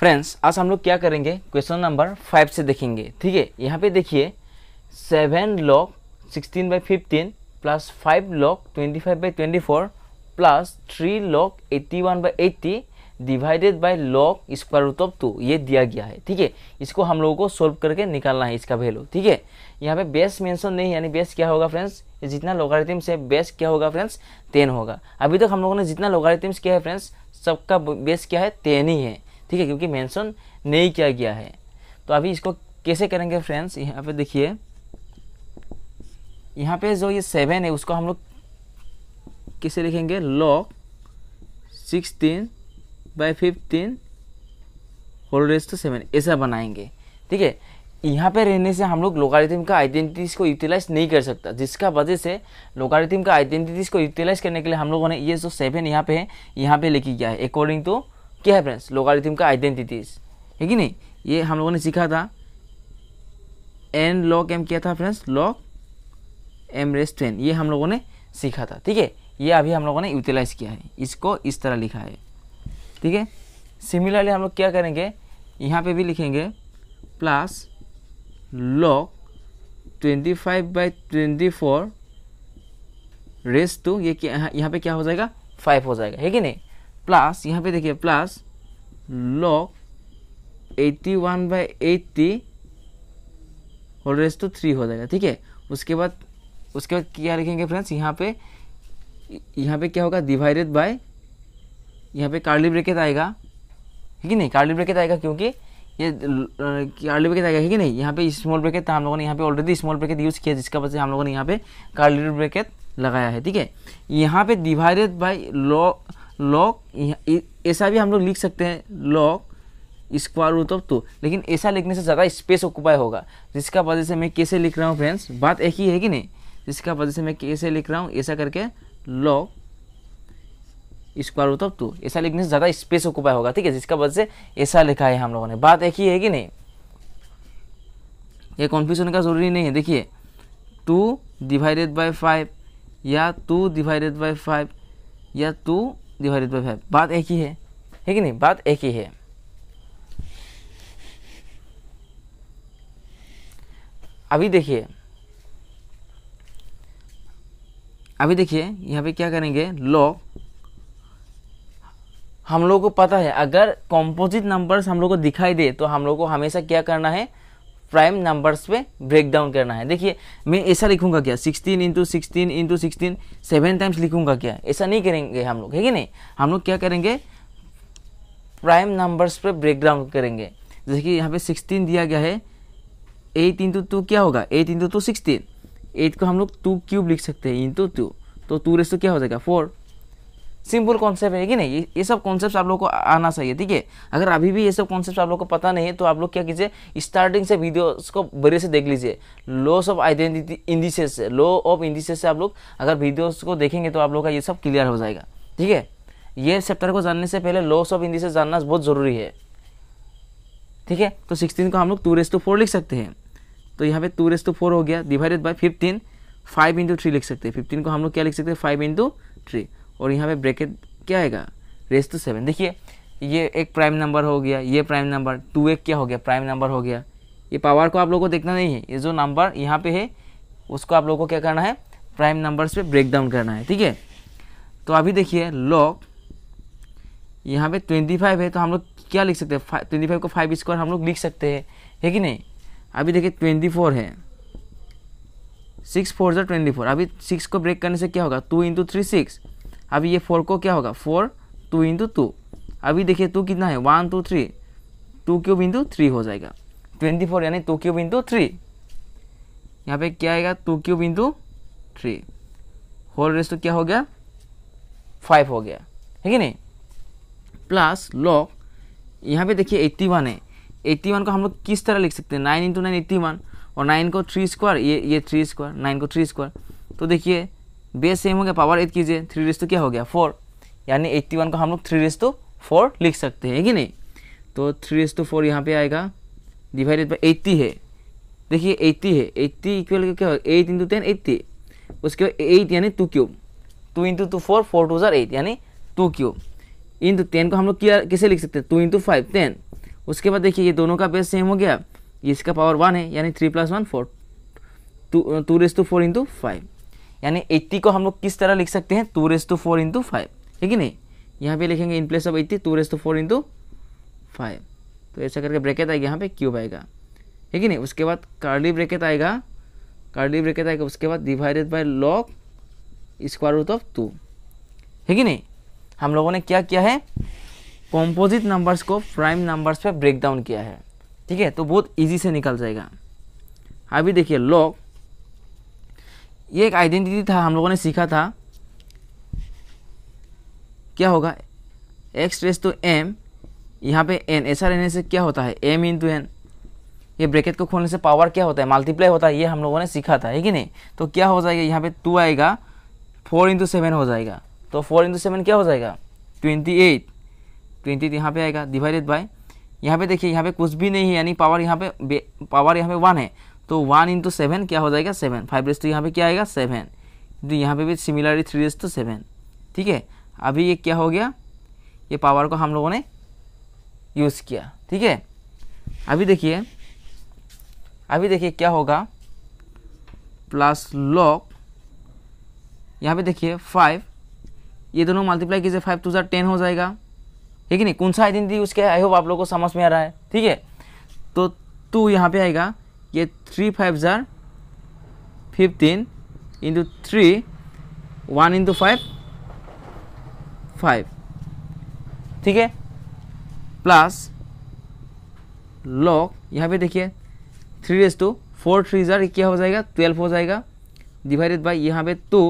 friends आज हम लोग क्या करेंगे क्वेश्चन नंबर फाइव से देखेंगे ठीक है यहाँ पे देखिए seven log sixteen by fifteen plus five log twenty five by twenty four plus three log eighty one by eighty divided by log square root of two ये दिया गया है ठीक है इसको हम लोगों को सोल्व करके निकालना है इसका वैल्यू ठीक है यहाँ पे बेस मेंशन नहीं यानी बेस क्या होगा फ्रेंड्स जितना लोगारिथम से बेस क्या होगा फ्रेंड्स टेन होगा अभी तक हम लोगों ने जितना लोगारिथम्स किया है फ्रेंड्स सबका बेस क्या है टेन ही है ठीक है क्योंकि मेंशन नहीं किया गया है तो अभी इसको कैसे करेंगे फ्रेंड्स यहाँ पे देखिए यहाँ पे जो ये सेवन है उसको हम लोग कैसे लिखेंगे log sixteen by fifteen whole raise to seven ऐसा बनाएंगे ठीक है यहाँ पे रहने से हम लोग लोकारिथिम का आइडेंटिटीज को यूटिलाइज नहीं कर सकता जिसका वजह से लोकारिथिम का आइडेंटिटीज को यूटिलाइज करने के लिए हम लोगों ने ये जो सेवन यहाँ पे है यहाँ पे लिखी गया है अकॉर्डिंग टू क्या है फ्रेंड्स लोगारिथम का आइडेंटिटीज है कि नहीं ये हम लोगों ने सीखा था एन लॉक एम किया था friends log M raise ten ये हम लोगों ने सीखा था ठीक है ये अभी हम लोगों ने यूटिलाइज किया है इसको इस तरह लिखा है ठीक है सिमिलरली हम लोग क्या करेंगे यहाँ पे भी लिखेंगे plus log twenty five by twenty four raise to ये यहाँ पे क्या हो जाएगा फाइव हो जाएगा है कि नहीं प्लस यहाँ पे देखिए plus log eighty one by eighty whole raise तो थ्री हो जाएगा ठीक है उसके बाद उसके बाद क्या लिखेंगे फ्रेंड्स यहाँ पे यहाँ पे क्या होगा डिवाइडेड बाय यहाँ पे कार्ली ब्रेकेट आएगा ठीक है नहीं कार्ली ब्रेकेट आएगा क्योंकि ये कार्ली ब्रेकेट आएगा ठीक है नहीं यहाँ पे स्मॉल ब्रेकेट था हम लोगों ने यहाँ पे ऑलरेडी स्मॉल ब्रेकेट यूज़ किया जिसका वजह से हम लोगों ने यहाँ पे कार्ली ब्रेकेट लगाया है ठीक है यहाँ पे डिवाइडेड बाई लॉ लॉग ऐसा भी हम लोग लिख सकते हैं log square root of two लेकिन ऐसा लिखने से ज़्यादा स्पेस ऑक्यूपाई होगा जिसका वजह से मैं कैसे लिख रहा हूँ फ्रेंड्स बात एक ही है कि नहीं जिसका वजह से मैं कैसे लिख रहा हूँ ऐसा करके log square root of two ऐसा लिखने से ज़्यादा स्पेस ऑक्यूपाई होगा ठीक है जिसका वजह से ऐसा लिखा है हम लोगों ने बात एक ही है कि नहीं ये कॉन्फ्यूजन का ज़रूरी नहीं है देखिए टू डिवाइडेड बाई फाइव या टू डिवाइडेड बाई फाइव या टू डिवाइडेड बाई फाइव बात एक ही है है कि नहीं बात एक ही है अभी देखिए अभी देखिए यहाँ पे क्या करेंगे लॉग हम लोगों को पता है अगर कॉम्पोजिट नंबर्स हम लोग को दिखाई दे तो हम लोग को हमेशा क्या करना है प्राइम नंबर्स पे ब्रेक डाउन करना है देखिए मैं ऐसा लिखूंगा क्या sixteen into sixteen into sixteen seven times लिखूंगा क्या ऐसा नहीं करेंगे हम लोग है कि नहीं हम लोग क्या करेंगे प्राइम नंबर्स पे ब्रेक डाउन करेंगे जैसे कि यहाँ पे सिक्सटीन दिया गया है एट इंटू टू क्या होगा eight into two sixteen eight को हम लोग टू क्यूब लिख सकते हैं इंटू टू तो टू रेस्ट क्या हो जाएगा फोर सिंपल कॉन्सेप्ट है कि नहीं ये सब कॉन्सेप्ट आप लोग को आना चाहिए ठीक है अगर अभी भी ये सब कॉन्सेप्ट आप लोग को पता नहीं है तो आप लोग क्या कीजिए स्टार्टिंग से वीडियोस को बड़े से देख लीजिए लॉस ऑफ आइडेंटिटी इंडिसेस से लॉ ऑफ इंडिसेस से आप लोग अगर वीडियोस को देखेंगे तो आप लोग का ये सब क्लियर हो जाएगा ठीक है ये चैप्टर को जानने से पहले लॉस ऑफ इंडिसेस जानना बहुत ज़रूरी है ठीक है तो सिक्सटीन को हम लोग टू रेस टू फोर लिख सकते हैं तो यहाँ पे टू रेस टू फोर हो गया divided by fifteen five into three लिख सकते हैं फिफ्टीन को हम लोग क्या लिख सकते हैं फाइव इंटू थ्री और यहाँ पे ब्रेकेट क्या आएगा रेस टू सेवन देखिए ये एक प्राइम नंबर हो गया ये प्राइम नंबर टू एक क्या हो गया प्राइम नंबर हो गया ये पावर को आप लोगों को देखना नहीं है ये जो नंबर यहाँ पे है उसको आप लोगों को क्या करना है प्राइम नंबर्स पे ब्रेक डाउन करना है ठीक है तो अभी देखिए लॉग यहाँ पे ट्वेंटी फाइव है तो हम लोग क्या लिख सकते हैं ट्वेंटी फाइव को फाइव स्क्वायर हम लोग लिख सकते हैं है कि नहीं अभी देखिए ट्वेंटी फोर है सिक्स फोर जो ट्वेंटी फोर अभी सिक्स को ब्रेक करने से क्या होगा टू इंटू थ्री सिक्स अभी ये फोर को क्या होगा फोर टू इंटू टू अभी देखिए टू कितना है one two three two cube into three हो जाएगा ट्वेंटी फोर यानी टू क्यूब इंटू थ्री यहाँ पे क्या आएगा two cube into three whole raised तो क्या हो गया फाइव हो गया ठीक है नहीं प्लस लॉक यहाँ पे देखिए एट्टी वन है एट्टी वन को हम लोग किस तरह लिख सकते हैं nine into nine eighty one और नाइन को थ्री स्क्वायर ये ये थ्री स्क्वायर नाइन को थ्री स्क्वायर तो देखिए बेस सेम हो गया पावर एट कीजिए थ्री रेस तो क्या हो गया फोर यानी एट्टी वन को हम लोग थ्री रेस तो फोर लिख सकते हैं कि नहीं तो थ्री रेस तो फोर यहाँ पे आएगा डिवाइडेड बाई एट्टी है देखिए एट्टी है एट्टी इक्वल क्या होगा एट इंटू टेन एट्टी उसके बाद एट यानी two cube two into two four four two ज़ार एट यानी टू क्यूब इंटू टेन को हम लोग क्या कैसे लिख सकते हैं टू इंटू फाइव टेन उसके बाद देखिए ये दोनों का बेस सेम हो गया इसका पावर वन है यानी three plus one four two two raise to four into five यानी एट्टी को हम लोग किस तरह लिख सकते हैं two raise to four into five ठीक है नहीं यहाँ पे लिखेंगे in place of eighty two raise to four into five तो ऐसा करके ब्रैकेट आएगा यहाँ पे क्यूब आएगा ठीक है नहीं उसके बाद कार्ली ब्रेकेट आएगा कार्ली ब्रेकेट आएगा उसके बाद divided by log square root of two ठीक है नहीं हम लोगों ने क्या किया है कॉम्पोजिट नंबर्स को प्राइम नंबर्स पर ब्रेक डाउन किया है ठीक है तो बहुत ईजी से निकल जाएगा अभी देखिए लॉग ये एक आइडेंटिटी था हम लोगों ने सीखा था क्या होगा एक्स रेस तो एम यहाँ पे एन ऐसा रहने से क्या होता है एम इंटू एन ये ब्रैकेट को खोलने से पावर क्या होता है मल्टीप्लाई होता है ये हम लोगों ने सीखा था है कि नहीं तो क्या हो जाएगा यहाँ पे टू आएगा फोर इंटू सेवन हो जाएगा तो फोर इंटू सेवन क्या हो जाएगा ट्वेंटी एट ट्वेंटी यहाँ पे आएगा डिवाइडेड बाय यहाँ पे देखिए यहाँ पे कुछ भी नहीं है यानी पावर यहाँ पे पावर यहाँ पे वन है तो वन इंटू सेवन क्या हो जाएगा सेवन फाइव रेस टू यहाँ पे क्या आएगा सेवन तो यहाँ पे भी similarly three raise to seven ठीक है अभी ये क्या हो गया ये पावर को हम लोगों ने यूज़ किया ठीक है अभी देखिए अभी देखिए क्या होगा प्लस लॉक यहाँ पे देखिए फाइव ये दोनों मल्टीप्लाई कीजिए फाइव टू ज़ार टेन हो जाएगा ठीक है नहीं कौन सा आइडेंटिटी यूज़ किया है आई होप आप लोगों को समझ में आ रहा है ठीक है तो टू यहाँ पे आएगा ये थ्री फाइव ज़ार fifteen into three one into five five ठीक है प्लस लॉक यहाँ पे देखिए three raise to four three ज़ार क्या हो जाएगा ट्वेल्व हो जाएगा डिवाइडेड बाई यहाँ पे टू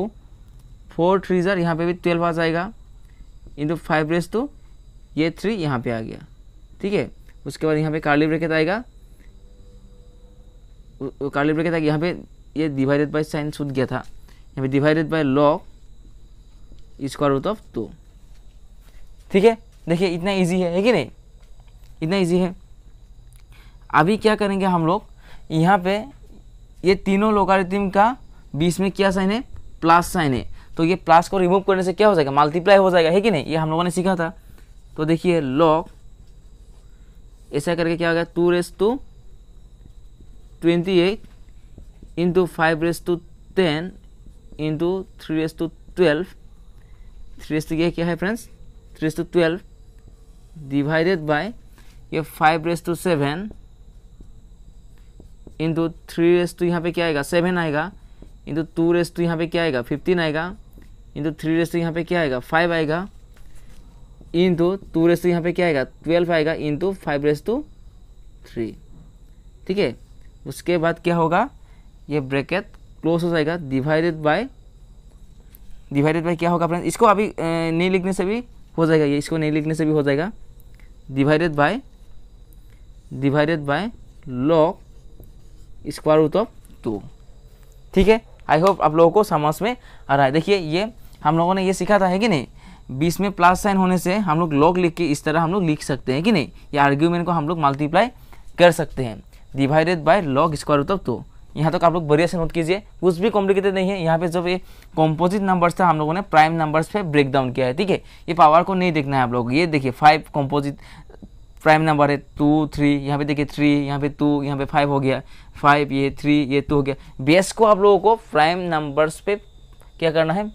फोर थ्री ज़ार यहाँ पे भी ट्वेल्व आ जाएगा इंटू फाइव रेस टू ये थ्री यहाँ पे आ गया ठीक है उसके बाद यहाँ पे कार्ली ब्रेकेट आएगा कार्ली ब्रेकेट आगे यहाँ पे ये डिवाइडेड बाई साइन सूद गया था यहाँ पे divided by log square root of two ठीक है देखिए इतना इजी है, है कि नहीं इतना इजी है अभी क्या करेंगे हम लोग यहाँ पे ये तीनों लोकारिथम का बीच में क्या साइन है प्लस साइन है तो ये प्लस को रिमूव करने से क्या हो जाएगा मल्टीप्लाई हो जाएगा है कि नहीं ये हम लोगों ने सीखा था तो देखिए लॉग ऐसा करके क्या हो गया two raise to 28 into 5 raised to 10 into 3 raised to 12 3 raised to ये क्या है friends 3 raised to 12 divided by ये 5 raised to 7 into three raise to यहाँ पे क्या आएगा सेवन आएगा इंटू टू रेस टू यहाँ पे क्या आएगा फिफ्टीन आएगा इंटू थ्री रेस टू यहाँ पे क्या आएगा फाइव आएगा इंटू टू रेस टू यहाँ पे क्या आएगा ट्वेल्व आएगा into five raise to three ठीक है उसके बाद क्या होगा ये ब्रैकेट क्लोज हो जाएगा डिवाइडेड बाय डिवाइडेड बाय क्या होगा फ्रेंड इसको अभी नहीं लिखने से भी हो जाएगा ये इसको नहीं लिखने से भी हो जाएगा divided by divided by log square root of two ठीक है आई होप आप लोगों को समझ में आ रहा है देखिए ये हम लोगों ने ये सीखा था है कि नहीं बीस में प्लस साइन होने से हम लोग लॉग लिख के इस तरह हम लोग लिख सकते हैं कि नहीं ये आर्ग्यूमेंट को हम लोग मल्टीप्लाई कर सकते हैं divided by log square root of two यहाँ तक तो आप लोग बढ़िया से नोट कीजिए कुछ भी कॉम्प्लिकेटेड नहीं है यहाँ पे जब ये कॉम्पोजिट नंबर्स था हम लोगों ने प्राइम नंबर्स पे ब्रेक डाउन किया है ठीक है ये पावर को नहीं देखना है आप लोग ये देखिए फाइव कॉम्पोजिट प्राइम नंबर है टू थ्री यहाँ पे देखिए थ्री यहाँ पे टू यहाँ पे फाइव हो गया फाइव ये थ्री ये टू हो गया बेस को आप लोगों को प्राइम नंबर्स पे क्या करना है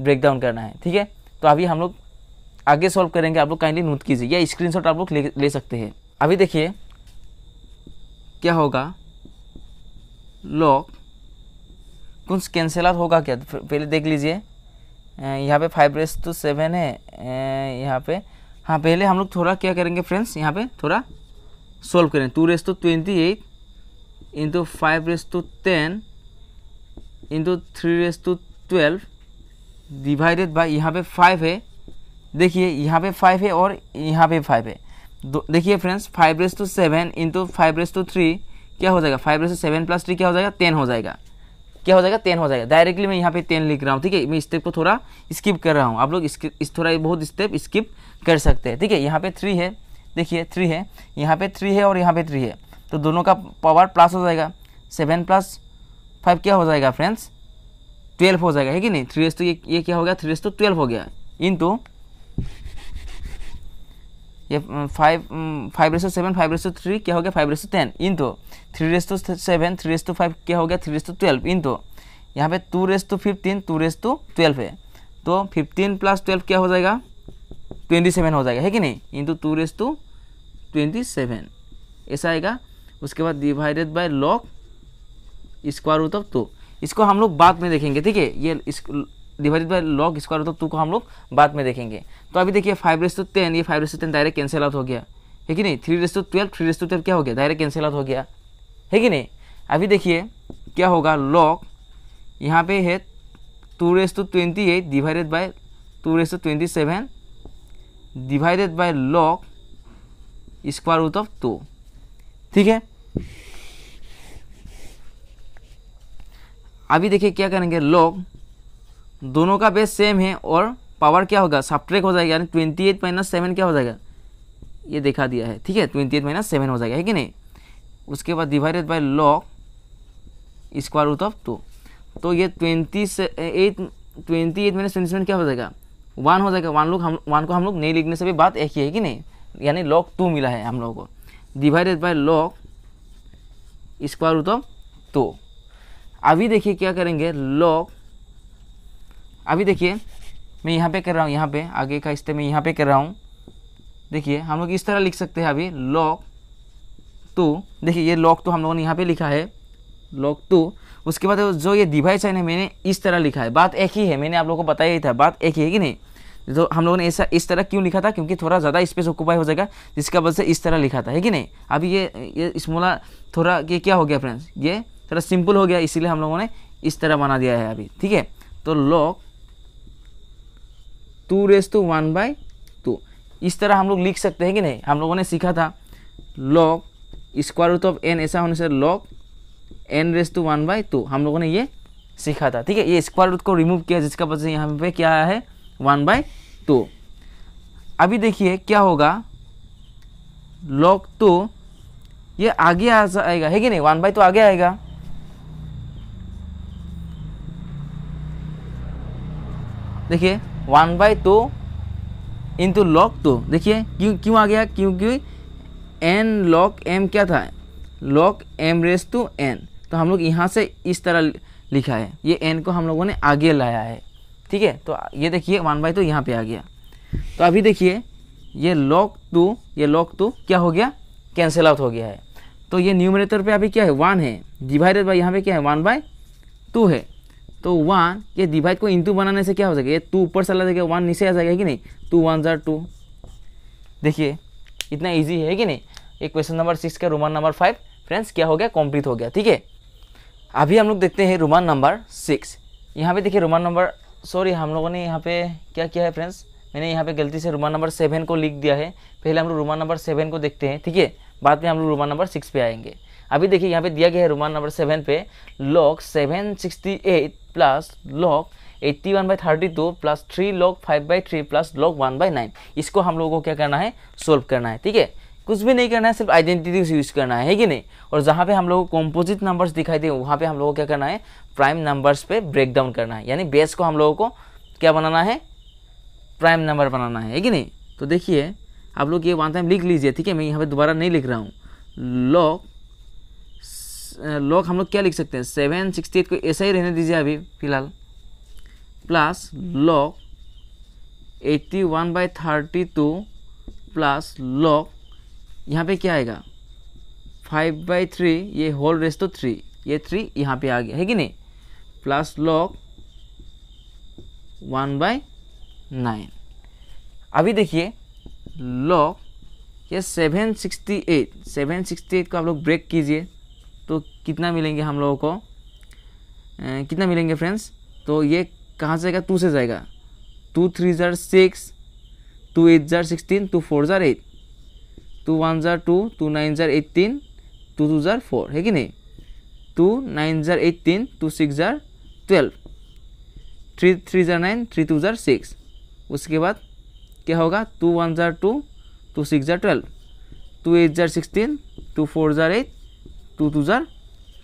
ब्रेक डाउन करना है ठीक है तो अभी हम लोग आगे सॉल्व करेंगे आप लोग काइंडली नोट कीजिए या स्क्रीनशॉट आप लोग ले, ले सकते हैं अभी देखिए क्या होगा लॉग कुछ कैंसिलर होगा क्या पहले तो देख लीजिए यहाँ पे फाइव रेस तो सेवन है यहाँ पे हाँ पहले हम लोग थोड़ा क्या करेंगे फ्रेंड्स यहाँ पे थोड़ा सॉल्व करें two raise to twenty eight into five raise to ten into three raise to twelve divided by यहाँ पे फाइव है देखिए यहाँ पे फाइव है और यहाँ पे फाइव है देखिए friends five raise to seven into five raise to three क्या हो जाएगा five raise to seven plus three क्या हो जाएगा टेन हो जाएगा क्या हो जाएगा टेन हो जाएगा डायरेक्टली मैं यहाँ पे टेन लिख रहा हूँ ठीक है मैं स्टेप को थोड़ा स्किप कर रहा हूँ आप लोग इस थोड़ा बहुत स्टेप स्किप कर सकते हैं ठीक है यहाँ पे थ्री है देखिए थ्री है यहाँ पे थ्री है और यहाँ पे थ्री है तो दोनों का पावर प्लस हो जाएगा सेवन प्लस फाइव क्या हो जाएगा फ्रेंड्स ट्वेल्व हो जाएगा है कि नहीं थ्री एस तो ये ये क्या हो गया थ्री एस तो ट्वेल्व हो गया इन टू ये five five two seven five two three क्या हो गया five two ten into three raise to seven three raise to five क्या हो गया three raise to twelve into यहाँ पे two raise to fifteen two raise to twelve है तो फिफ्टीन प्लस ट्वेल्व क्या हो जाएगा ट्वेंटी सेवन हो जाएगा है कि नहीं into two raise to twenty seven ऐसा आएगा उसके बाद divided by log square root of two इसको हम लोग बाद में देखेंगे ठीक है ये डिवाइडेड बाय लॉग स्क्वायर होता है टू को हम लोग बाद में देखेंगे तो अभी देखिए फाइव रेस टू टेन ये five raise to ten direct cancel out हो गया है कि नहीं three raise to twelve three raise to twelve क्या हो गया डायरेक्ट कैंसिल आउट हो गया है कि नहीं अभी देखिए क्या होगा लॉग यहाँ पे है two raise to twenty eight divided by two raise to twenty seven divided by log square root of two ठीक है अभी देखिए क्या करेंगे लॉग दोनों का बेस सेम है और पावर क्या होगा सब्ट्रैक हो जाएगा यानी ट्वेंटी एट माइनस सेवन क्या हो जाएगा ये देखा दिया है ठीक है ट्वेंटी एट माइनस सेवन हो जाएगा है कि नहीं उसके बाद divided by log square root of two तो ये ट्वेंटी से eight twenty eight minus twenty seven क्या हो जाएगा वन हो जाएगा वन लोग हम वन को हम लोग नहीं लिखने से भी बात एक ही है कि नहीं यानी लॉग टू मिला है हम लोगों को divided by log square root of two अभी देखिए क्या करेंगे लॉग अभी देखिए मैं यहाँ पे कर रहा हूँ यहाँ पे आगे का स्टेप मैं यहाँ पे कर रहा हूँ देखिए हम लोग इस तरह लिख सकते हैं अभी लॉक टू देखिए ये लॉक टू हम लोगों ने यहाँ पे लिखा है लॉक टू उसके बाद जो ये डिवाइस है ना मैंने इस तरह लिखा है बात एक ही है मैंने आप लोगों को बताया ही था बात एक ही है कि नहीं तो हम लोगों ने ऐसा इस तरह क्यों लिखा था क्योंकि थोड़ा ज़्यादा स्पेस ऑक्यूपाई हो जाएगा जिसका वजह से इस तरह लिखा था है कि नहीं अभी ये ये स्मोला थोड़ा ये क्या हो गया फ्रेंड्स ये थोड़ा सिंपल हो गया इसीलिए हम लोगों ने इस तरह बना दिया है अभी ठीक है तो log two raise to one by two इस तरह हम लोग लिख सकते हैं कि नहीं हम लोगों ने सीखा था log square root of n ऐसा होने से log n raise to one by two हम लोगों ने ये सीखा था ठीक है ये स्क्वायर रूट को रिमूव किया जिसका वजह से यहाँ पे क्या आया है वन बाई टू अभी देखिए क्या होगा लॉग टू ये आगे आ जाएगा है कि नहीं वन बाई टू आगे आएगा देखिए one by two into log two देखिए क्यों क्यों आ गया क्योंकि एन लॉक एम क्या था log M raise to N तो हम लोग यहाँ से इस तरह लिखा है ये एन को हम लोगों ने आगे लाया है ठीक है तो ये देखिए वन बाई टू यहाँ पे आ गया तो अभी देखिए ये लॉक टू ये लॉक टू क्या हो गया कैंसिल आउट हो गया है तो ये न्यूमरेटर पे अभी क्या है वन है डिवाइडेड बाई यहाँ पे क्या है वन बाय टू है तो वन ये डिवाइड को इंटू बनाने से क्या हो जाएगा ये टू ऊपर चला जाएगा वन नीचे आ जाएगा कि नहीं टू वन जार टू देखिए इतना ईजी है कि नहीं ये क्वेश्चन नंबर सिक्स का रोमान नंबर फाइव फ्रेंड्स क्या हो गया कंप्लीट हो गया ठीक है अभी हम लोग देखते हैं रोमान नंबर सिक्स यहाँ पे देखिए रोमान नंबर सॉरी हम लोगों ने यहाँ पे क्या किया है फ्रेंड्स मैंने यहाँ पे गलती से रोमान नंबर सेवन को लिख दिया है पहले हम लोग रोमान नंबर सेवन को देखते हैं ठीक है बाद में हम लोग रोमान नंबर सिक्स पे आएंगे अभी देखिए यहाँ पे दिया गया है रोमान नंबर सेवन पे log seven sixty eight plus log eighty one by thirty two plus three log five by three plus log one by nine इसको हम लोगों को क्या करना है सोल्व करना है ठीक है कुछ भी नहीं करना है सिर्फ आइडेंटिटी यूज़ करना है, कि नहीं और जहाँ पे हम लोगों को कॉम्पोजिट नंबर्स दिखाई दे वहाँ पे हम लोगों को क्या करना है प्राइम नंबर्स पे ब्रेक डाउन करना है यानी बेस को हम लोगों को क्या बनाना है प्राइम नंबर बनाना है, है कि नहीं तो देखिए आप लोग ये वन टाइम लिख लीजिए ठीक है मैं यहाँ पर दोबारा नहीं लिख रहा हूँ लॉग लॉग हम लोग क्या लिख सकते हैं सेवन सिक्सटी एट को ऐसा ही रहने दीजिए अभी फिलहाल plus log eighty one by thirty two plus log यहाँ पे क्या आएगा फाइव बाई थ्री ये होल रेस तो थ्री ये थ्री यहाँ पे आ गया है कि नहीं plus log one by nine अभी देखिए लॉग ये seven sixty eight seven sixty eight को आप लोग ब्रेक कीजिए तो कितना मिलेंगे हम लोगों को कितना मिलेंगे फ्रेंड्स तो ये कहाँ से जाएगा टू से जाएगा टू थ्री ज़ार सिक्स टू एट ज़ार सिक्सटीन टू फोर ज़ार एट टू वन ज़ार टू टू नाइन ज़ार एट्टीन टू टू ज़ार फोर है कि नहीं टू नाइन ज़ार एट्टीन टू सिक्स ज़ार ट्वेल्व थ्री थ्री ज़ार नाइन थ्री टू ज़ार सिक्स उसके बाद क्या होगा टू वन ज़ार टू टू सिक्स ज़ार ट्वेल्व टू एट ज़ार सिक्सटीन टू फोर ज़ार एट टू टू ज़र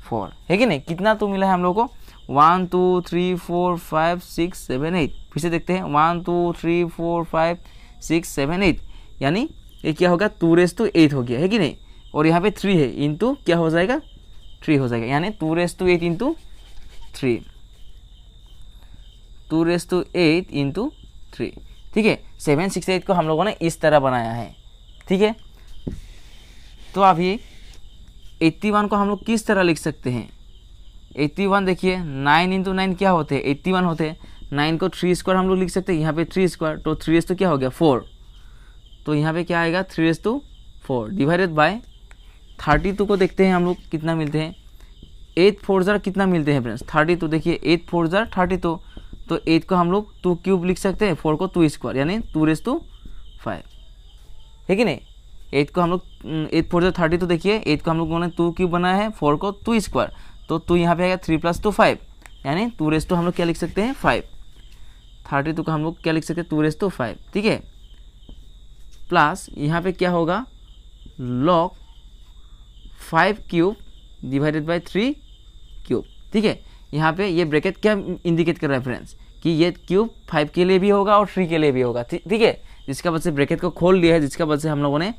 फोर है कि नहीं कितना तो मिला है हम लोग को one two three four five six seven eight फिर से देखते हैं one two three four five six seven eight यानी ये क्या होगा टू रेस टू एट हो गया है कि नहीं और यहाँ पे थ्री है इंटू क्या हो जाएगा थ्री हो जाएगा यानी two raise to eight into three two raise to eight into three ठीक है सेवन सिक्स एट को हम लोगों ने इस तरह बनाया है ठीक है तो अभी एट्टी वन को हम लोग किस तरह लिख सकते हैं एट्टी वन देखिए नाइन इंटू नाइन क्या होते हैं एट्टी वन होते हैं नाइन को थ्री स्क्वायर हम लोग लिख सकते हैं यहाँ पे थ्री स्क्वायर तो थ्री एस तो क्या हो गया फोर तो यहाँ पे क्या आएगा three S two four divided by thirty two को देखते हैं हम लोग कितना मिलते हैं एट फोर ज़ार कितना मिलते हैं फ्रेंड्स थर्टी टू देखिए एट फोर ज़ार थर्टी टू तो एट को हम लोग टू क्यूब लिख सकते हैं फोर को टू स्क्वायर यानी टू रेस टू फाइव है कि नहीं एट को हम लोग हम्म, एट फोर जो थर्टी तो देखिए एट को हम लोगों ने टू क्यूब बनाया है फोर को टू स्क्वायर तो टू यहाँ पे आएगा थ्री प्लस टू फाइव यानी टू रेस टू हम लोग क्या लिख सकते हैं फाइव थर्टी टू को हम लोग क्या लिख सकते हैं टू रेस टू फाइव ठीक है प्लस यहाँ पे क्या होगा log five cube divided by three cube ठीक है यहाँ पे ये ब्रैकेट क्या इंडिकेट कर रहा है फ्रेंड्स कि ये क्यूब फाइव के लिए भी होगा और थ्री के लिए भी होगा ठीक है जिसका वजह से ब्रैकेट को खोल लिया है जिसका वजह से हम लोगों ने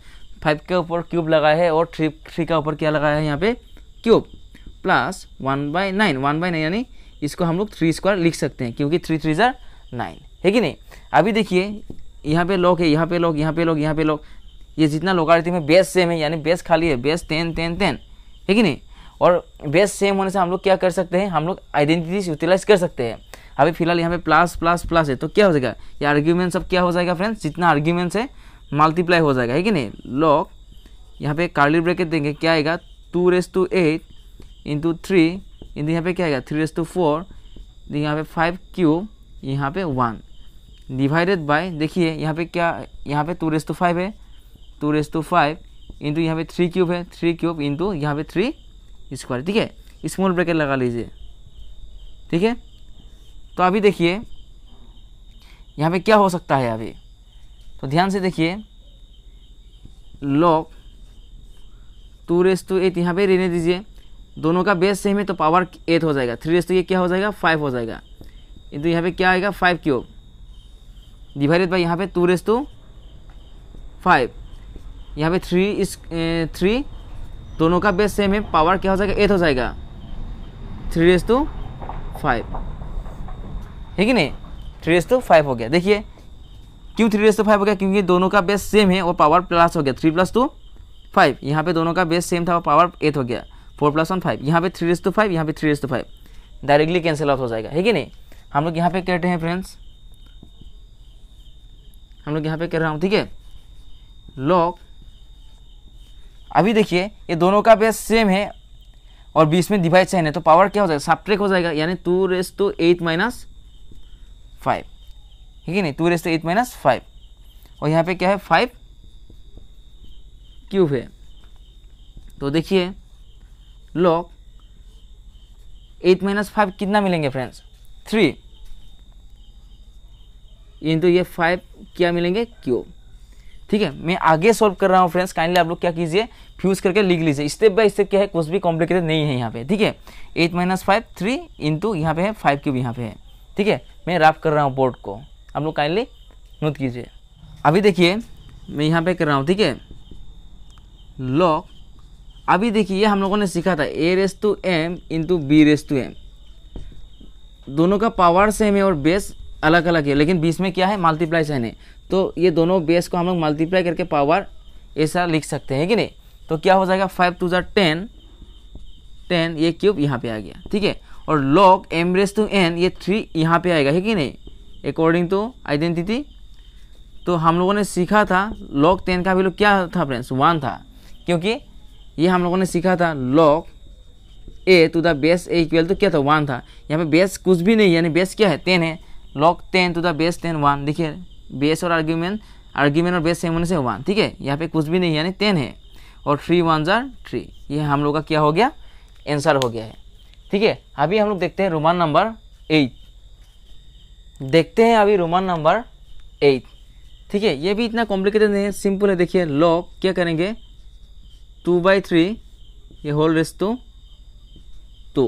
फाइव के ऊपर क्यूब लगाया है और थ्री थ्री का ऊपर क्या लगाया है यहाँ पे cube plus one by nine one by nine यानी इसको हम लोग थ्री स्क्वायर लिख सकते हैं क्योंकि थ्री थ्री जर नाइन है कि नहीं अभी देखिए यहाँ पे लॉक है यहाँ पे लॉक यहाँ पे लॉक यहाँ पे लॉक ये जितना लोकारिथम है बेस सेम है यानी बेस खाली है बेस टेन टेन टेन है कि नहीं और बेस सेम होने से हम लोग क्या कर सकते हैं हम लोग आइडेंटिटीज यूटिलाइज कर सकते हैं अभी फिलहाल यहाँ पे प्लस प्लस प्लस है तो क्या हो जाएगा ये आर्ग्यूमेंट सब क्या हो जाएगा फ्रेंड्स जितना आर्ग्यूमेंट्स है मल्टीप्लाई हो जाएगा है कि नहीं लॉग यहाँ पे कार्ली ब्रेकेट देंगे क्या आएगा two raise to eight into three into यहाँ पे क्या आएगा थ्री रेस टू फोर यहाँ पे फाइव क्यूब यहाँ पे वन डिवाइडेड बाय देखिए यहाँ पे क्या यहाँ पे टू रेस टू फाइव है two raise to five into यहाँ पे थ्री क्यूब है थ्री क्यूब इंटू यहाँ पे थ्री स्क्वायर ठीक है स्मॉल ब्रेकेट लगा लीजिए ठीक है तो अभी देखिए यहाँ पे क्या हो सकता है अभी तो ध्यान से देखिए log two raise to eight यहाँ पे रहने दीजिए दोनों का बेस सेम है तो पावर एट हो जाएगा थ्री रेस टू ये क्या हो जाएगा फाइव हो जाएगा तो यहाँ पे क्या आएगा फाइव क्यूब डिवाइडेड बाई यहाँ पे टू रेस टू फाइव यहाँ पे थ्री इस थ्री दोनों का बेस सेम है पावर क्या हो जाएगा एट हो जाएगा थ्री रेस टू फाइव है कि नहीं थ्री रेस टू फाइव हो गया देखिए क्यों थ्री रेस टू फाइव हो गया क्योंकि दोनों का बेस सेम है और पावर प्लस हो गया थ्री प्लस टू फाइव यहाँ पे दोनों का बेस सेम था और पावर एट हो गया फोर प्लस वन फाइव यहाँ पे थ्री रेस टू फाइव यहाँ पे three raise to five directly cancel out हो जाएगा है कि नहीं हम लोग यहाँ पे रहे हैं फ्रेंड्स हम लोग यहाँ पे कह रहा हूँ ठीक है लोग अभी देखिए ये दोनों का बेस सेम है और बीस में डिवाइड साइन है तो पावर क्या हो जाएगा सब्ट्रैक हो जाएगा यानी two raise to eight minus five ठीक है नहीं two raised eight minus five और यहाँ पे क्या है फाइव क्यूब है तो देखिए लोग एट माइनस फाइव कितना मिलेंगे फ्रेंड्स थ्री इंटू ये फाइव क्या मिलेंगे क्यूब ठीक है मैं आगे सॉल्व कर रहा हूँ फ्रेंड्स काइंडली आप लोग क्या कीजिए फ्यूज करके लिख लीजिए स्टेप बाय स्टेप क्या है कुछ भी कॉम्प्लिकेटेड नहीं है यहाँ पे ठीक है eight minus five three into यहाँ पे है फाइव क्यूब यहाँ पे है ठीक है मैं राफ कर रहा हूँ बोर्ड को आप लोग काइंडली नोट कीजिए अभी देखिए मैं यहाँ पे कर रहा हूँ ठीक है लॉग अभी देखिए हम लोगों ने सीखा था A raise to M into B raise to M दोनों का पावर सेम है और बेस अलग अलग है लेकिन बीच में क्या है मल्टीप्लाई साइन है तो ये दोनों बेस को हम लोग मल्टीप्लाई करके पावर ऐसा लिख सकते हैं कि नहीं तो क्या हो जाएगा फाइव टू ज़ार टेन टेन ये क्यूब यहाँ पे आ गया ठीक है और log M raise to N ये थ्री यहाँ पे आएगा है कि नहीं अकॉर्डिंग टू आइडेंटिटी तो हम लोगों ने सीखा था लॉक टेन का वैल्यू क्या था फ्रेंड्स वन था क्योंकि ये हम लोगों ने सीखा था log A to the base A equal तो क्या था वन था यहाँ पे बेस कुछ भी नहीं यानी बेस क्या है टेन है log ten to the base ten one देखिए बेस और आर्ग्यूमेंट आर्ग्यूमेंट और बेस सेम होने से वन ठीक है यहाँ पे कुछ भी नहीं यानी टेन है और थ्री वन जार थ्री ये हम लोग का क्या हो गया एंसर हो गया है ठीक है अभी हम लोग देखते हैं रोमान नंबर एट देखते हैं अभी रोमन नंबर एट ठीक है ये भी इतना कॉम्प्लिकेटेड नहीं है सिंपल है देखिए लॉग क्या करेंगे टू बाई थ्री ये होल रेस टू टू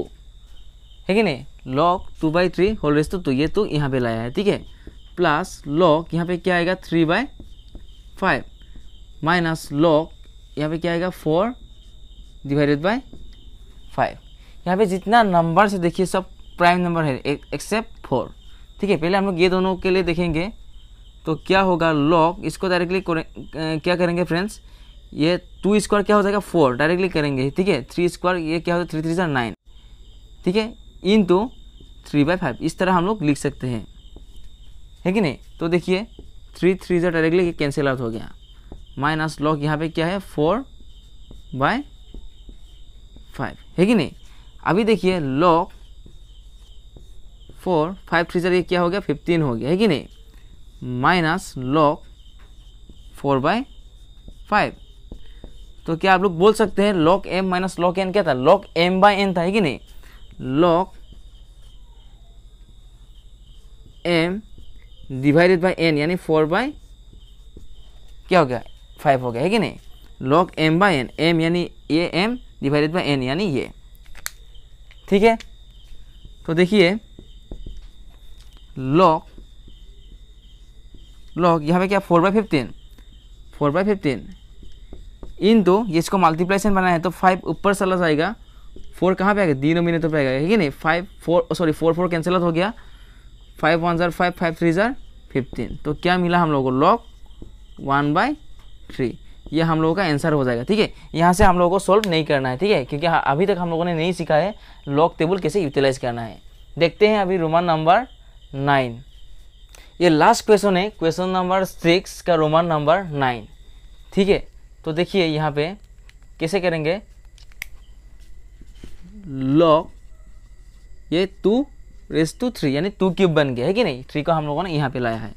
है कि नहीं log two by three whole raise to two ये तो यहाँ पे लाया है ठीक है प्लस लॉग यहाँ पे क्या आएगा three by five minus log यहाँ पे क्या आएगा फोर डिवाइडेड बाय फाइव यहाँ पे जितना नंबर है देखिए सब प्राइम नंबर है एक्सेप्ट फोर ठीक है पहले हम लोग ये दोनों के लिए देखेंगे तो क्या होगा लॉग इसको डायरेक्टली क्या करेंगे फ्रेंड्स ये टू स्क्वायर क्या हो जाएगा फोर डायरेक्टली करेंगे ठीक है थ्री स्क्वायर ये क्या होता है थ्री थ्री सा नाइन ठीक है into three by five इस तरह हम लोग लिख सकते हैं है कि नहीं तो देखिए थ्री थ्री सा डायरेक्टली कैंसिल आउट हो गया माइनस लॉक यहाँ पे क्या है फोर बाय फाइव है कि नहीं अभी देखिए log four five three sir ये क्या हो गया फिफ्टीन हो गया है कि नहीं minus log four by five तो क्या आप लोग बोल सकते हैं log M minus log N क्या था लॉक एम बाय एन था है कि नहीं log M divided by N यानी फोर बाय क्या हो गया फाइव हो गया है कि नहीं log M by N M यानी A M divided by N यानी ये ठीक है तो देखिए लग लग यहाँ पे क्या four by fifteen four by fifteen इन दो ये इसको मल्टीप्लाइसन बनाया है तो फाइव ऊपर चला जाएगा फोर कहाँ पे आएगा दिनों महीने तो पे आएगा ठीक है नहीं five four sorry four four cancel हो गया फाइव वन ज़ार फाइव फाइव थ्री ज़ार फिफ्टीन तो क्या मिला हम लोगों को लॉक वन बाई थ्री ये हम लोगों का आंसर हो जाएगा ठीक है यहाँ से हम लोगों को सॉल्व नहीं करना है ठीक है क्योंकि अभी तक हम लोगों ने नहीं सीखा है लॉक टेबल कैसे यूटिलाइज करना है देखते हैं अभी रोमन नंबर नाइन ये लास्ट क्वेश्चन है क्वेश्चन नंबर सिक्स का रोमन नंबर नाइन ठीक है तो देखिए यहाँ पे कैसे करेंगे लॉक ये टू रेस टू थ्री यानी टू क्यूब बन गया है कि नहीं थ्री को हम लोगों ने यहाँ पे लाया है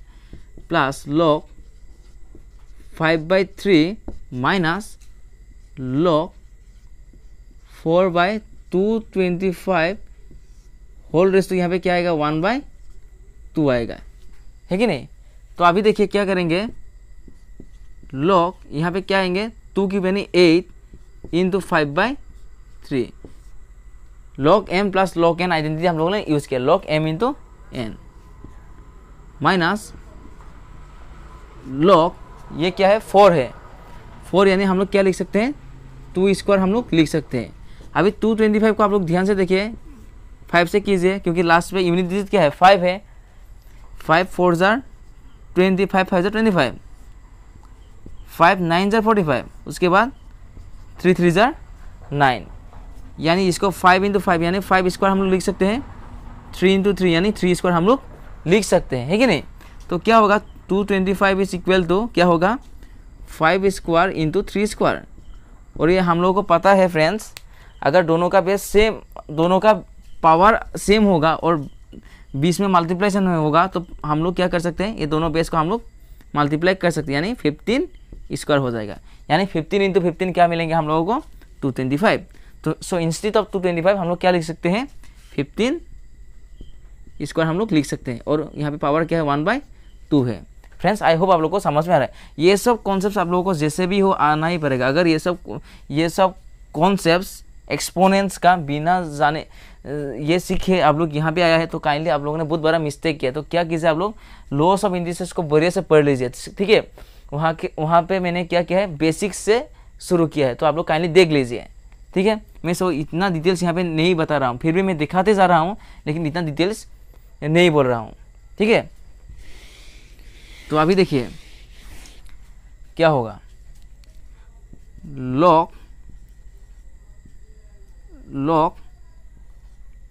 plus log five by three minus log four by two twenty five whole raise यहाँ पे क्या आएगा वन बाई टू आएगा है कि नहीं तो अभी देखिए क्या करेंगे लॉक यहाँ पे क्या आएंगे टू की यानी eight two five by three log M plus log N identity हम लोगों ने यूज़ किया log M into N minus log ये क्या है फोर है फोर यानी हम लोग क्या लिख सकते हैं टू स्क्वायर हम लोग लिख सकते हैं अभी टू ट्वेंटी फाइव को आप लोग ध्यान से देखिए फाइव से कीजिए क्योंकि लास्ट में यूनिट डिजिट क्या है फाइव है फाइव फोर ज़ार ट्वेंटी फाइव फाइव ज़ार ट्वेंटी फाइव फाइव नाइन ज़ार फोर्टी फाइव उसके बाद थ्री थ्री ज़ार नाइन यानी इसको फाइव इंटू फाइव यानी फाइव स्क्वायर हम लोग लिख सकते हैं थ्री इंटू थ्री यानी थ्री स्क्वायर हम लोग लिख सकते हैं है कि नहीं तो क्या होगा two twenty five is equal to क्या होगा five square into three square और ये हम लोगों को पता है फ्रेंड्स अगर दोनों का बेस सेम दोनों का पावर सेम होगा और बीस में मल्टीप्लेशन होगा तो हम लोग क्या कर सकते हैं ये दोनों बेस को हम लोग मल्टीप्लाई कर सकते हैं यानी फिफ्टीन स्क्वायर हो जाएगा यानी फिफ्टीन इंटू फिफ्टीन क्या मिलेंगे हम लोगों को टू ट्वेंटी फाइव तो so instead of two twenty five हम लोग क्या लिख सकते हैं फिफ्टीन स्क्वायर हम लोग लिख सकते हैं और यहाँ पे पावर क्या है वन बाई टू है फ्रेंड्स आई होप आप लोग को समझ में आ रहा है ये सब कॉन्सेप्ट आप लोगों को जैसे भी हो आना ही पड़ेगा अगर ये सब ये सब कॉन्सेप्ट एक्सपोनेंट्स का बिना जाने ये सीखे आप लोग यहाँ भी आया है तो काइंडली आप लोगों ने बहुत बड़ा मिस्टेक किया तो क्या कीजिए आप लोग लॉस ऑफ इंडिसेस को बढ़िया से पढ़ लीजिए ठीक है वहाँ के वहाँ पे मैंने क्या किया है बेसिक्स से शुरू किया है तो आप लोग काइंडली देख लीजिए ठीक है मैं सो इतना डिटेल्स यहाँ पर नहीं बता रहा हूँ फिर भी मैं दिखाते जा रहा हूँ लेकिन इतना डिटेल्स नहीं बोल रहा हूँ ठीक है तो अभी देखिए क्या होगा log log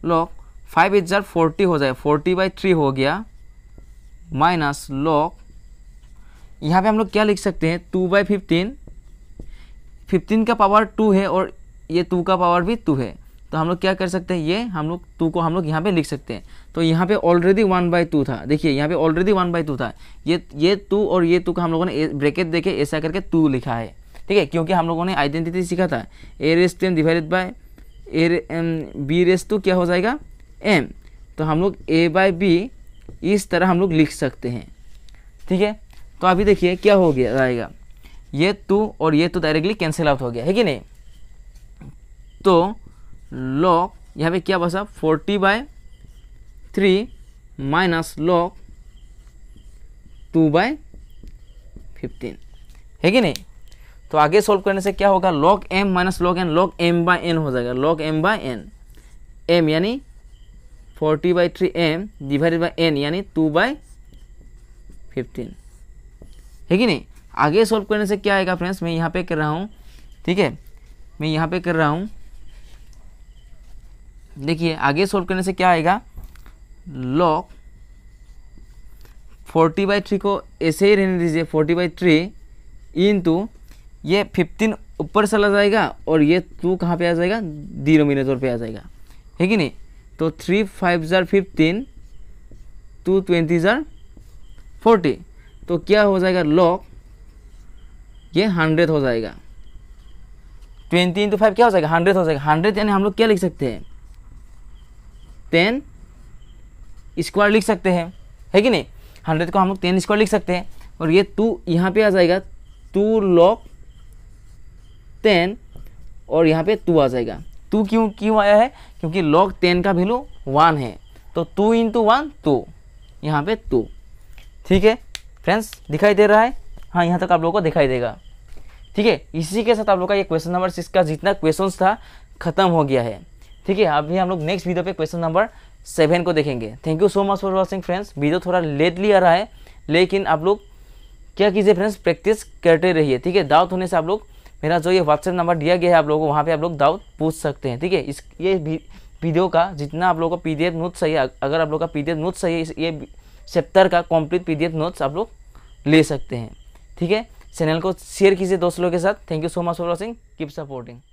log five is जार फोर्टी हो जाए फोर्टी बाई थ्री हो गया माइनस लॉग यहाँ पे हम लोग क्या लिख सकते हैं टू बाई फिफ्टीन फिफ्टीन का पावर टू है और ये टू का पावर भी टू है तो हम लोग क्या कर सकते हैं ये हम लोग टू को हम लोग यहाँ पे लिख सकते हैं तो यहाँ पे ऑलरेडी वन बाई टू था देखिए यहाँ पे ऑलरेडी वन बाई टू था ये ये टू और ये टू का हम लोगों ने ब्रेकेट देके ऐसा करके टू लिखा है ठीक है क्योंकि हम लोगों ने आइडेंटिटी सीखा था a raised to n divided by a b raise to क्या हो जाएगा एम तो हम लोग ए बाई बी इस तरह हम लोग लिख सकते हैं ठीक है तो अभी देखिए क्या हो गया जाएगा ये टू और ये टू डायरेक्टली कैंसिल आउट हो गया है कि नहीं तो लॉक यहाँ पे क्या बसा forty by three minus log two by fifteen है कि नहीं तो आगे सोल्व करने से क्या होगा log M minus log n log M by n हो जाएगा log M by N M यानी forty by three m divided by n यानी टू बाई फिफ्टीन है कि नहीं आगे सॉल्व करने से क्या आएगा फ्रेंड्स मैं यहाँ पे कर रहा हूँ ठीक है मैं यहाँ पे कर रहा हूँ देखिए आगे सॉल्व करने से क्या आएगा लॉक फोर्टी बाई थ्री को ऐसे ही रहने दीजिए forty by three into ये फिफ्टीन ऊपर चला जाएगा और ये टू कहाँ पे आ जाएगा डिनोमिनेटर पे आ जाएगा है कि नहीं तो थ्री फाइव ज़ार फिफ्टीन टू ट्वेंटी ज़ार फोर्टी तो क्या हो जाएगा लॉग ये हंड्रेड हो जाएगा ट्वेंटी इंटू फाइव क्या हो जाएगा हंड्रेड हो जाएगा हंड्रेड यानी हम लोग क्या लिख सकते हैं टेन स्क्वायर लिख सकते हैं है कि नहीं हंड्रेड को हम लोग टेन स्क्वायर लिख सकते हैं और ये टू यहाँ पे आ जाएगा टू लॉक टेन और यहाँ पे टू आ जाएगा टू क्यों क्यों आया है क्योंकि लॉग टेन का वैल्यू वन है तो टू इंटू वन टू यहाँ पे टू ठीक है फ्रेंड्स दिखाई दे रहा है हाँ यहाँ तक आप लोगों को दिखाई देगा ठीक है इसी के साथ आप लोग का ये क्वेश्चन नंबर सिक्स का जितना क्वेश्चन था खत्म हो गया है ठीक है अभी हम लोग नेक्स्ट वीडियो पे क्वेश्चन नंबर सेवन को देखेंगे thank you so much for watching friends video थोड़ा लेटली आ रहा है लेकिन आप लोग क्या कीजिए फ्रेंड्स प्रैक्टिस करते रहिए ठीक है दावत होने से आप लोग मेरा जो ये व्हाट्सएप नंबर दिया गया है आप लोगों को वहाँ पर आप लोग डाउट पूछ सकते हैं ठीक है इस ये वीडियो का जितना आप लोगों का पी डी नोट्स चाहिए अगर आप लोग का पी डी नोट्स चाहिए ये चैप्टर का कंप्लीट पी डी नोट्स आप लोग ले सकते हैं ठीक है चैनल को शेयर कीजिए दोस्तों के साथ thank you so much for watching keep supporting